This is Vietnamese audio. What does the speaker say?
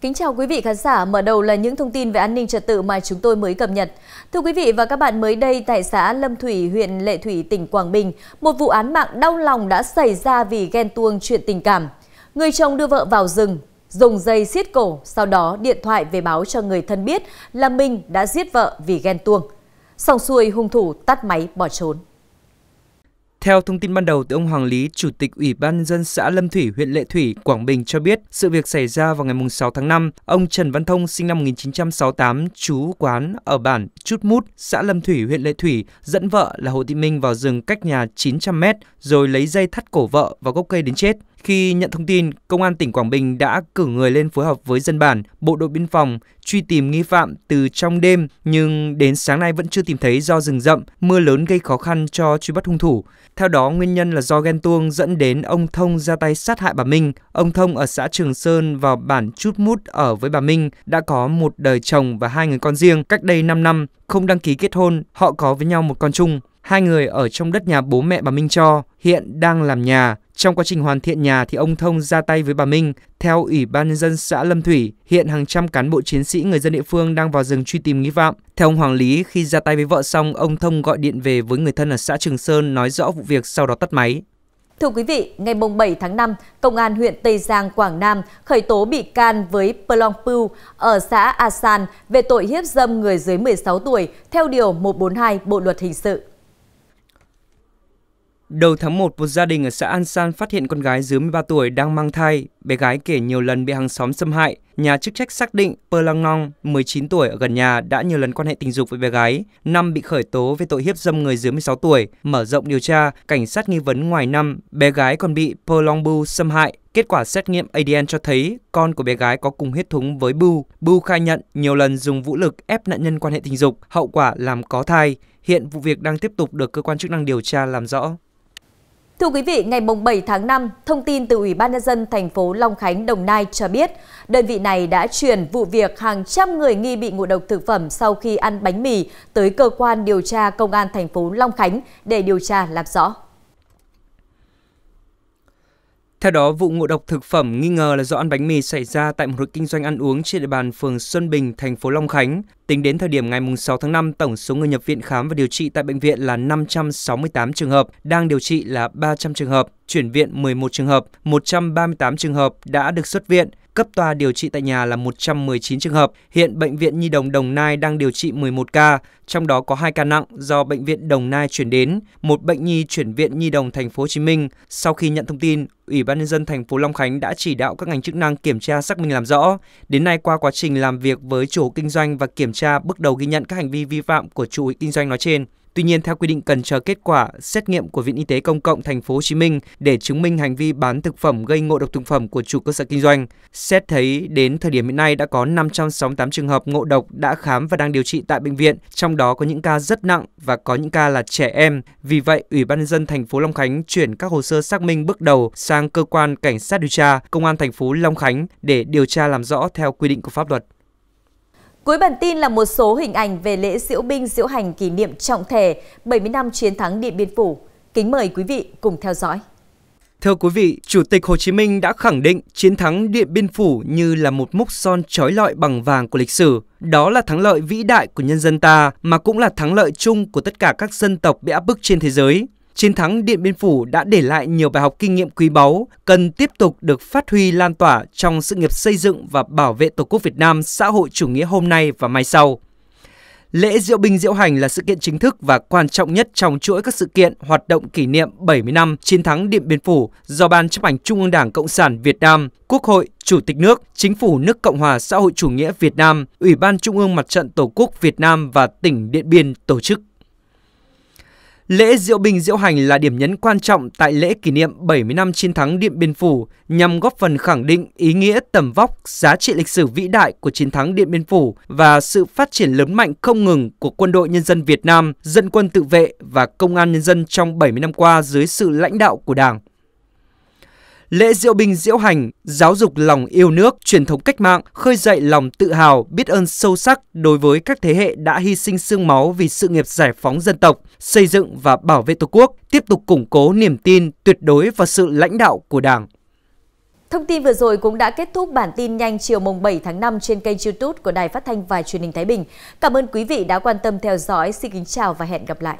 Kính chào quý vị khán giả, mở đầu là những thông tin về an ninh trật tự mà chúng tôi mới cập nhật. Thưa quý vị và các bạn, mới đây tại xã Lâm Thủy, huyện Lệ Thủy, tỉnh Quảng Bình, một vụ án mạng đau lòng đã xảy ra vì ghen tuông chuyện tình cảm. Người chồng đưa vợ vào rừng, dùng dây xiết cổ, sau đó điện thoại về báo cho người thân biết là mình đã giết vợ vì ghen tuông. Xong xuôi hung thủ tắt máy bỏ trốn. Theo thông tin ban đầu từ ông Hoàng Lý, Chủ tịch Ủy ban dân xã Lâm Thủy, huyện Lệ Thủy, Quảng Bình cho biết, sự việc xảy ra vào ngày 6 tháng 5. Ông Trần Văn Thông, sinh năm 1968, chú quán ở bản Chút Mút, xã Lâm Thủy, huyện Lệ Thủy, dẫn vợ là Hồ Thị Minh vào rừng cách nhà 900 m rồi lấy dây thắt cổ vợ vào gốc cây đến chết. Khi nhận thông tin, Công an tỉnh Quảng Bình đã cử người lên phối hợp với dân bản, bộ đội biên phòng truy tìm nghi phạm từ trong đêm nhưng đến sáng nay vẫn chưa tìm thấy do rừng rậm, mưa lớn gây khó khăn cho truy bắt hung thủ. Theo đó, nguyên nhân là do ghen tuông dẫn đến ông Thông ra tay sát hại bà Minh. Ông Thông ở xã Trường Sơn vào bản Chút Mút ở với bà Minh đã có một đời chồng và hai người con riêng. Cách đây 5 năm, không đăng ký kết hôn, họ có với nhau một con chung. Hai người ở trong đất nhà bố mẹ bà Minh cho, hiện đang làm nhà, trong quá trình hoàn thiện nhà thì ông Thông ra tay với bà Minh. Theo Ủy ban nhân dân xã Lâm Thủy, hiện hàng trăm cán bộ chiến sĩ người dân địa phương đang vào rừng truy tìm nghi phạm. Theo ông Hoàng Lý, khi ra tay với vợ xong, ông Thông gọi điện về với người thân ở xã Trường Sơn nói rõ vụ việc sau đó tắt máy. Thưa quý vị, ngày 7 tháng 5, Công an huyện Tây Giang, Quảng Nam khởi tố bị can với Plong Pưu ở xã a san về tội hiếp dâm người dưới 16 tuổi theo Điều 142 Bộ Luật Hình sự. Đầu tháng 1, một gia đình ở xã An San phát hiện con gái dưới 13 tuổi đang mang thai. Bé gái kể nhiều lần bị hàng xóm xâm hại. Nhà chức trách xác định Pơ Lang Nong, 19 tuổi ở gần nhà, đã nhiều lần quan hệ tình dục với bé gái. Năm bị khởi tố về tội hiếp dâm người dưới 16 tuổi. Mở rộng điều tra, cảnh sát nghi vấn ngoài năm, bé gái còn bị Pơ Long Bu xâm hại. Kết quả xét nghiệm ADN cho thấy con của bé gái có cùng huyết thống với Bu. Bu khai nhận nhiều lần dùng vũ lực ép nạn nhân quan hệ tình dục, hậu quả làm có thai. Hiện vụ việc đang tiếp tục được cơ quan chức năng điều tra làm rõ. Thưa quý vị, ngày 7 tháng 5, thông tin từ Ủy ban Nhân dân thành phố Long Khánh, Đồng Nai cho biết, đơn vị này đã chuyển vụ việc hàng trăm người nghi bị ngộ độc thực phẩm sau khi ăn bánh mì tới cơ quan điều tra Công an thành phố Long Khánh để điều tra làm rõ. Theo đó, vụ ngộ độc thực phẩm nghi ngờ là do ăn bánh mì xảy ra tại một hộ kinh doanh ăn uống trên địa bàn phường Xuân Bình, thành phố Long Khánh Tính đến thời điểm ngày 6 tháng 5, tổng số người nhập viện khám và điều trị tại bệnh viện là 568 trường hợp, đang điều trị là 300 trường hợp, chuyển viện 11 trường hợp, 138 trường hợp đã được xuất viện, cấp tòa điều trị tại nhà là 119 trường hợp. Hiện Bệnh viện Nhi đồng Đồng Nai đang điều trị 11 ca, trong đó có 2 ca nặng do Bệnh viện Đồng Nai chuyển đến, một bệnh nhi chuyển viện Nhi đồng Thành phố Hồ Chí Minh. Sau khi nhận thông tin, Ủy ban nhân dân thành phố Long Khánh đã chỉ đạo các ngành chức năng kiểm tra xác minh làm rõ. Đến nay qua quá trình làm việc với chủ kinh doanh và kiểm tra bước đầu ghi nhận các hành vi vi phạm của chủ kinh doanh nói trên. Tuy nhiên theo quy định cần chờ kết quả xét nghiệm của Viện Y tế công cộng thành phố Hồ Chí Minh để chứng minh hành vi bán thực phẩm gây ngộ độc thực phẩm của chủ cơ sở kinh doanh. Xét thấy đến thời điểm hiện nay đã có 568 trường hợp ngộ độc đã khám và đang điều trị tại bệnh viện, trong đó có những ca rất nặng và có những ca là trẻ em. Vì vậy, Ủy ban nhân dân thành phố Long Khánh chuyển các hồ sơ xác minh bước đầu sang cơ quan cảnh sát điều tra Công an thành phố Long Khánh để điều tra làm rõ theo quy định của pháp luật. Cuối bản tin là một số hình ảnh về lễ diễu binh diễu hành kỷ niệm trọng thể 70 năm chiến thắng Điện Biên Phủ. Kính mời quý vị cùng theo dõi. Thưa quý vị, Chủ tịch Hồ Chí Minh đã khẳng định chiến thắng Điện Biên Phủ như là một mốc son trói lọi bằng vàng của lịch sử. Đó là thắng lợi vĩ đại của nhân dân ta, mà cũng là thắng lợi chung của tất cả các dân tộc bị áp bức trên thế giới. Chiến thắng Điện Biên Phủ đã để lại nhiều bài học kinh nghiệm quý báu, cần tiếp tục được phát huy lan tỏa trong sự nghiệp xây dựng và bảo vệ Tổ quốc Việt Nam xã hội chủ nghĩa hôm nay và mai sau. Lễ diễu binh diễu hành là sự kiện chính thức và quan trọng nhất trong chuỗi các sự kiện hoạt động kỷ niệm 70 năm chiến thắng Điện Biên Phủ do Ban chấp hành Trung ương Đảng Cộng sản Việt Nam, Quốc hội, Chủ tịch nước, Chính phủ nước Cộng hòa xã hội chủ nghĩa Việt Nam, Ủy ban Trung ương Mặt trận Tổ quốc Việt Nam và tỉnh Điện Biên tổ chức. Lễ diễu binh diễu hành là điểm nhấn quan trọng tại lễ kỷ niệm 70 năm chiến thắng Điện Biên Phủ nhằm góp phần khẳng định ý nghĩa tầm vóc, giá trị lịch sử vĩ đại của chiến thắng Điện Biên Phủ và sự phát triển lớn mạnh không ngừng của quân đội nhân dân Việt Nam, dân quân tự vệ và công an nhân dân trong 70 năm qua dưới sự lãnh đạo của Đảng. Lễ diễu binh diễu hành, giáo dục lòng yêu nước, truyền thống cách mạng, khơi dậy lòng tự hào, biết ơn sâu sắc đối với các thế hệ đã hy sinh xương máu vì sự nghiệp giải phóng dân tộc, xây dựng và bảo vệ Tổ quốc, tiếp tục củng cố niềm tin tuyệt đối vào sự lãnh đạo của Đảng. Thông tin vừa rồi cũng đã kết thúc bản tin nhanh chiều mùng 7 tháng 5 trên kênh YouTube của Đài Phát thanh và Truyền hình Thái Bình. Cảm ơn quý vị đã quan tâm theo dõi. Xin kính chào và hẹn gặp lại.